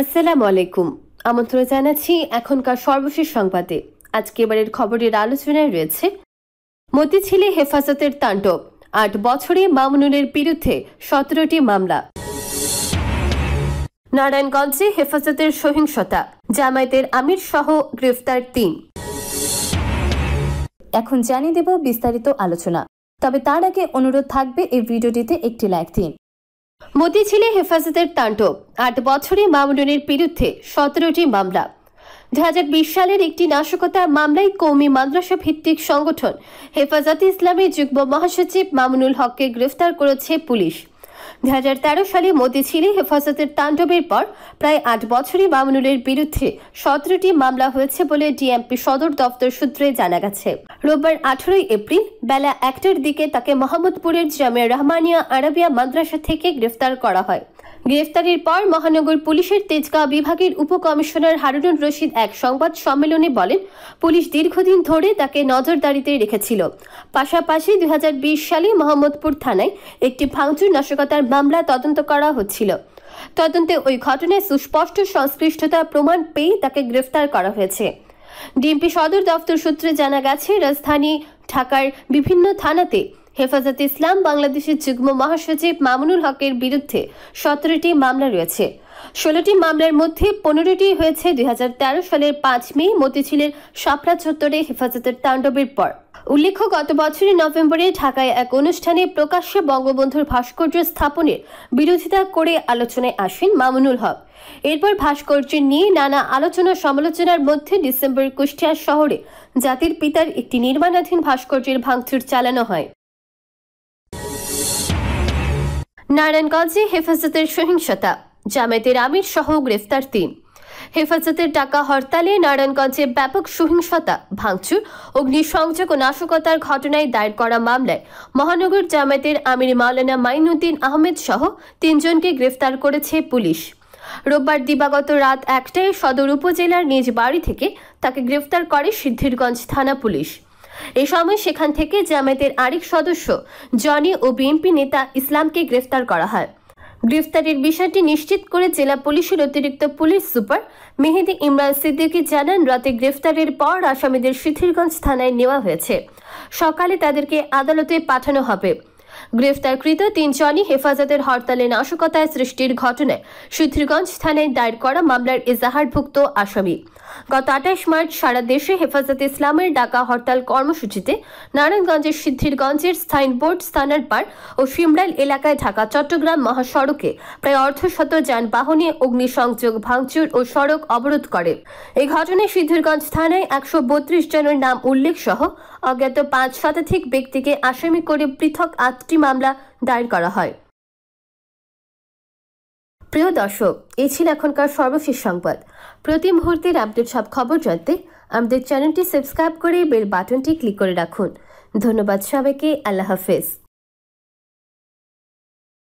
আসসালামু আলাইকুম আমন্ত্রণ জানাচ্ছি এখনকার সর্বশেষ সংবাদে আজকে এবারের খবরের আলোচনায় রয়েছে মতিঝিলে হেফাজতের তাণ্ডব আট বছরে মামুনুনের বিরুদ্ধে সতেরোটি মামলা নারায়ণগঞ্জে হেফাজতের সহিংসতা জামায়াতের আমির সহ গ্রেফতার তিন এখন জানিয়ে দেব বিস্তারিত আলোচনা তবে তার আগে অনুরোধ থাকবে এই ভিডিওটিতে একটি লাইক দিন মতি ছিলে হেফাজতের তাণ্ডব আট বছরে মামুনুনের বিরুদ্ধে সতেরোটি মামলা দু সালের একটি নাশকতা মামলায় কৌমি মাদ্রাসা ভিত্তিক সংগঠন হেফাজতে ইসলামের যুগ্ম মহাসচিব মামুনুল হককে গ্রেফতার করেছে পুলিশ দু সালে মোদি ছিলি হেফাজতের তাণ্ডবের পর প্রায় আট বছরে মামুনুলের বিরুদ্ধে সতেরোটি মামলা হয়েছে বলে ডিএমপি সদর দপ্তর সূত্রে জানা গেছে রোববার আঠারোই এপ্রিল বেলা একটার দিকে তাকে মোহাম্মদপুরের জামিয়া রহমানিয়া আরবিয়া মাদ্রাসা থেকে গ্রেফতার করা হয় গ্রেফতারের পর মহানগর পুলিশের তেজগাঁও বিভাগের উপকমিশনার হারুনুর রশিদ এক সংবাদ সম্মেলনে বলেন পুলিশ দীর্ঘদিন ধরে তাকে নজরদারিতে রেখেছিল পাশাপাশি দুই সালে মোহাম্মদপুর থানায় একটি ভাঙচুর নাশকতার মামলা তদন্ত করা হচ্ছিল তদন্তে ওই ঘটনায় সুস্পষ্ট সংশ্লিষ্টতা প্রমাণ পেয়ে তাকে গ্রেফতার করা হয়েছে ডিএমপি সদর দফতর সূত্রে জানা গেছে রাজধানী ঢাকার বিভিন্ন থানাতে হেফাজত ইসলাম বাংলাদেশের যুগ্ম মহাসচিব মামুনুল হকের বিরুদ্ধে সতেরোটি মামলা রয়েছে ষোলোটি মামলার মধ্যে পনেরোটি হয়েছে দুই সালের পাঁচ মে মতিঝিলের শাপলা চত্বরে হেফাজতের তাণ্ডবের পর উল্লেখ্য গত বছরের নভেম্বরে ঢাকায় এক অনুষ্ঠানে প্রকাশ্যে বঙ্গবন্ধুর ভাস্কর্য স্থাপনের বিরোধিতা করে আলোচনায় আসেন মামুনুল হক এরপর ভাস্কর্য নিয়ে নানা আলোচনা সমালোচনার মধ্যে ডিসেম্বর কুষ্টিয়া শহরে জাতির পিতার একটি নির্মাণাধীন ভাস্কর্যের ভাঙচুর চালানো হয় নারায়ণগঞ্জে হেফাজতের সহিংসতা জামায়াতের আমির সহ গ্রেফতার তিন হেফাজতের টাকা হরতালে নারায়ণগঞ্জে ব্যাপক সহিংসতা ভাঙচুর অগ্নিসংযোগ ও নাশকতার ঘটনায় দায়ের করা মামলায় মহানগর জামায়াতের আমির মাওলানা মাইনুদ্দিন আহমেদ সহ তিনজনকে গ্রেফতার করেছে পুলিশ রোববার দিবাগত রাত একটায় সদর উপজেলার নিজ বাড়ি থেকে তাকে গ্রেফতার করে সিদ্ধিরগঞ্জ থানা পুলিশ এ সময় সেখান থেকে জামায়াতের আরেক সদস্য জনি ও বিএনপি নেতা ইসলামকে গ্রেফতার করা হয় গ্রেফতারের বিষয়টি নিশ্চিত করে জেলা পুলিশের অতিরিক্ত পুলিশ সুপার মেহেদি ইমরান সিদ্দিকি জানান রাতে গ্রেফতারের পর আসামিদের শিথিরগঞ্জ থানায় নেওয়া হয়েছে সকালে তাদেরকে আদালতে পাঠানো হবে গ্রেফতারকৃত তিনজনই হেফাজতের হরতালে নাশকতায় সৃষ্টির ঘটনায় সুথিরগঞ্জ থানায় দায়ের করা মামলার এজাহারভুক্ত আসামি গত আঠাশ মার্চ সারা দেশে হেফাজত ইসলামের ডাকা হরতাল কর্মসূচিতে নারায়ণগঞ্জের সিদ্ধিরগঞ্জের স্থায়ী বোর্ড পার ও শিমরাইল এলাকায় ঢাকা চট্টগ্রাম মহাসড়কে প্রায় অর্ধশত যানবাহনে অগ্নিসংযোগ ভাঙচুর ও সড়ক অবরোধ করে এই ঘটনায় সিদ্ধিরগঞ্জ থানায় একশো বত্রিশ জনের নাম উল্লেখ সহ অজ্ঞাত পাঁচ শতাধিক ব্যক্তিকে আসামি করে পৃথক আটটি মামলা দায়ের করা হয় প্রিয় দর্শক এই ছিল এখনকার সর্বশেষ সংবাদ প্রতি মুহূর্তের আপডেট সব খবর জানতে আমাদের চ্যানেলটি সাবস্ক্রাইব করে বেল বাটনটি ক্লিক করে রাখুন ধন্যবাদ সবাইকে আল্লাহ হাফেজ